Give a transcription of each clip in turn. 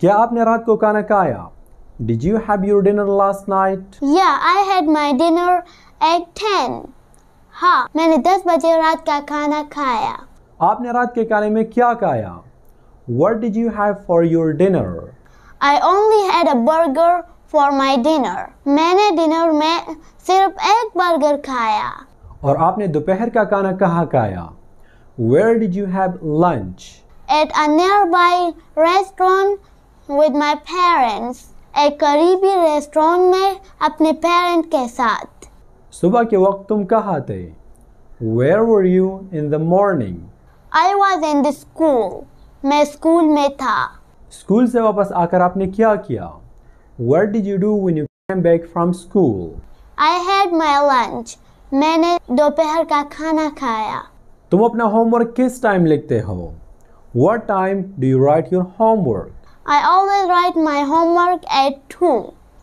क्या आपने रात को खाना खाया Did you have your dinner last night? Yeah, I had my dinner at 10. हाँ, मैंने 10 बजे रात का खाना खाया आपने रात के खाने में क्या खाया What did you have for your dinner? I only had a burger for my dinner. मैंने डिनर में सिर्फ एक बर्गर खाया और आपने दोपहर का खाना कहाँ खाया Where did you have lunch? At a nearby restaurant with my parents एक करीबी रेस्टोरेंट में अपने पेरेंट के साथ सुबह के वक्त तुम कहाँ थे where were you in the morning I was in the school मैं स्कूल में था स्कूल से वापस आकर आपने क्या किया where did you do when you came back from school I had my lunch मैंने दोपहर का खाना खाया तुम अपना होमवर्क किस टाइम लिखते हो what time do you write your homework I always write my homework at हूँ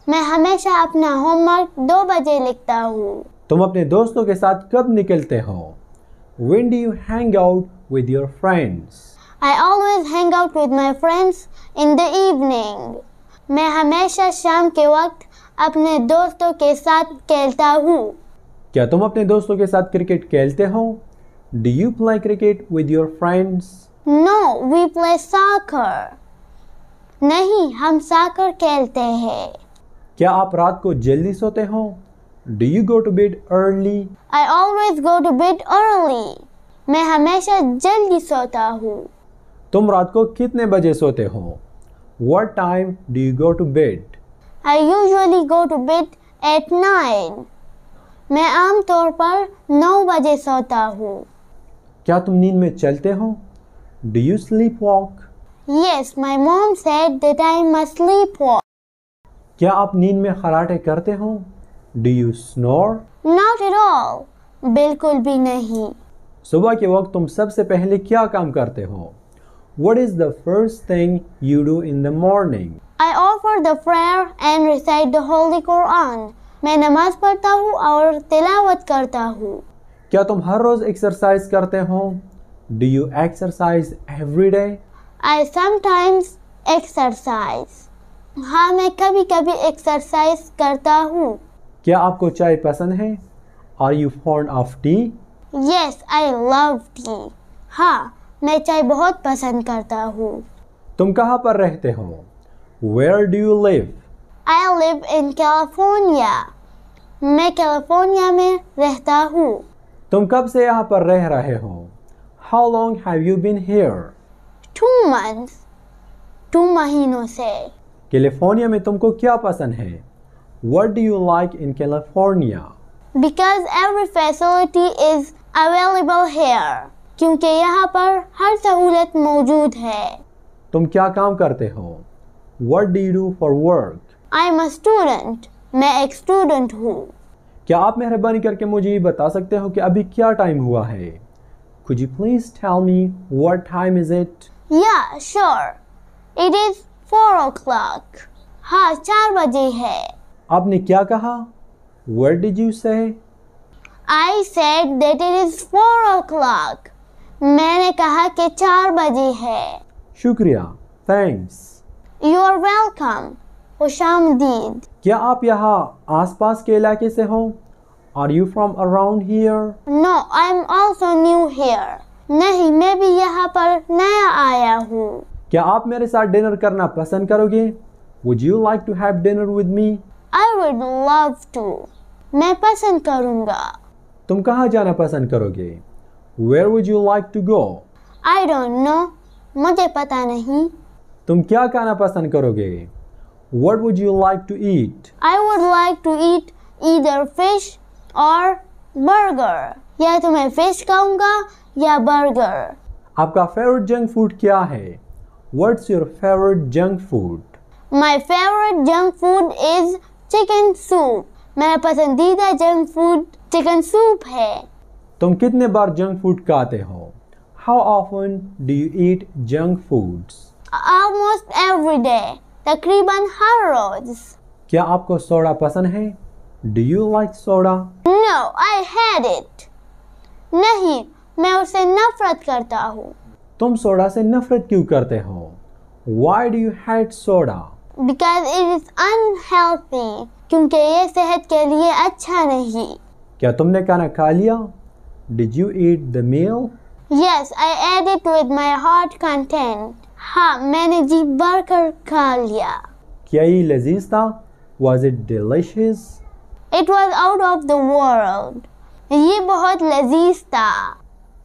मैं हमेशा अपना होमवर्क दो बजे लिखता हूँ तुम अपने दोस्तों के साथ कब निकलते हो When do you hang out with your friends? I always hang out with my friends in the evening. मैं हमेशा शाम के वक्त अपने दोस्तों के साथ खेलता हूँ क्या तुम अपने दोस्तों के साथ क्रिकेट खेलते हो Do you play cricket with your friends? No, we play soccer. नहीं हम साकर खेलते हैं क्या आप रात को जल्दी सोते हो do you go to bed early I always go to bed early मैं हमेशा जल्दी सोता हूँ तुम रात को कितने बजे सोते हो what time do you go to bed I usually go to bed at nine मैं आमतौर पर नौ बजे सोता हूँ क्या तुम नींद में चलते हो do you sleep walk Yes, my mom said that I must sleepwalk. क्या आप नींद में खराटे करते हो Do you snore? Not at all. बिल्कुल भी नहीं सुबह के वक्त तुम सबसे पहले क्या काम करते हो What is the first thing you do in the morning? I offer the prayer and recite the Holy Quran. मैं नमाज पढ़ता हूँ और तिलावत करता हूँ क्या तुम हर रोज एक्सरसाइज करते हो Do you exercise every day? I sometimes exercise हाँ मैं कभी कभी एक्सरसाइज करता हूँ क्या आपको चाय पसंद है are you fond of tea yes I love tea हाँ मैं चाय बहुत पसंद करता हूँ तुम कहाँ पर रहते हो where do you live I live in California मैं कैलिफोर्निया में रहता हूँ तुम कब से यहाँ पर रह रहे हो how long have you been here two months two महीनों से कैलिफोर्निया में तुमको क्या पसंद है what do you like in California because every facility is available here क्योंकि यहाँ पर हर सहूलत मौजूद है तुम क्या काम करते हो what do do for work I am student मैं एक स्टूडेंट हूँ क्या आप मेहरबानी करके मुझे ये बता सकते हो कि अभी क्या टाइम हुआ है Could you please tell me what time is it? या sure it is four o'clock हाँ चार बजे है आपने क्या कहा What did you say? I said that it is four o'clock. मैंने कहा कि चार बजे है शुक्रिया थैंक्स यू आर वेलकम खुशामदीद क्या आप यहाँ आसपास के इलाके से हो are you from around here no I am also new here नहीं मैं भी यहाँ पर नया आया हूँ क्या आप मेरे साथ डिनर करना पसंद करोगे Would you like to have dinner with me? I would love to. मैं पसंद करूँगा तुम कहाँ जाना पसंद करोगे Where would you like to go? I don't know. मुझे पता नहीं तुम क्या खाना पसंद करोगे What would you like to eat? I would like to eat either fish or burger. या तो मैं फिश खाऊंगा या बर्गर आपका फेवरेट जंक फूड क्या है what's your favourite junk food my favourite junk food is chicken soup मेरा पसंदीदा जंक फूड चिकन सूप है तुम कितने बार जंक फूड खाते हो how often do you eat junk foods almost every day तकरीबन हर रोज क्या आपको सोडा पसंद है do you like soda no I had it नहीं मैं उसे नफरत करता हूँ तुम सोडा से नफरत क्यों करते हो why do you hate soda because it is unhealthy क्योंकि ये सेहत के लिए अच्छा नहीं क्या तुमने खाना खा लिया did you eat the meal yes I ate it with my heart content हाँ मैंने जी भर कर खा लिया क्या ये लजीज था was it delicious it was out of the world ये बहुत लजीज था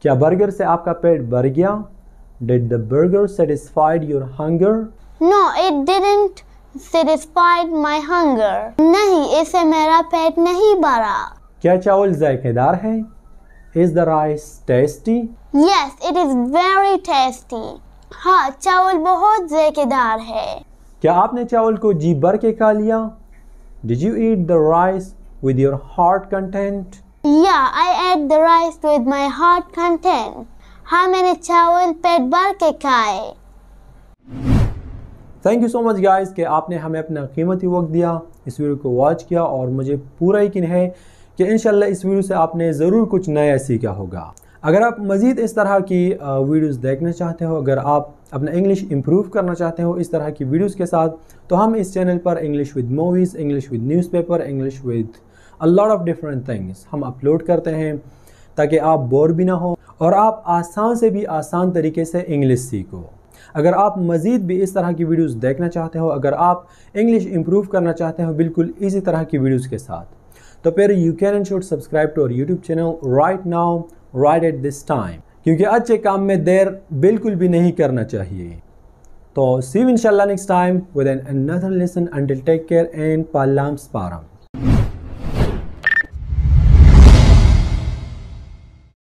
क्या बर्गर से आपका पेट भर गया did the burger satisfied your hunger no it didn't satisfied my hunger नहीं इसे मेरा पेट नहीं भरा क्या चावल जायकेदार है is the rice tasty yes it is very tasty हाँ चावल बहुत जायकेदार है क्या आपने चावल को जी भर के खा लिया did you eat the rice with your heart content Yeah, I ate the rice with my heart content. हमने चावल पेट भर के kai? Thank you so much guys कि आपने हमें अपना कीमती वक्त दिया इस वीडियो को वॉच किया और मुझे पूरा यकीन है कि इन इस वीडियो से आपने ज़रूर कुछ नया सीखा होगा अगर आप मज़ीद इस तरह की वीडियोस देखना चाहते हो अगर आप अपना इंग्लिश इम्प्रूव करना चाहते हो इस तरह की वीडियोस के साथ तो हम इस चैनल पर English with movies English with newspaper English with lot of different things हम अपलोड करते हैं ताकि आप बोर भी ना हो और आप आसान से भी आसान तरीके से इंग्लिश सीखो अगर आप मज़ीद भी इस तरह की वीडियोस देखना चाहते हो अगर आप इंग्लिश इम्प्रूव करना चाहते हो बिल्कुल इसी तरह की वीडियोस के साथ तो फिर you can and should subscribe to our YouTube channel right now right at this time क्योंकि अच्छे काम में देर बिल्कुल भी नहीं करना चाहिए तो सीव इंशाल्लाह next time with an another lesson until take care and पालाम पारम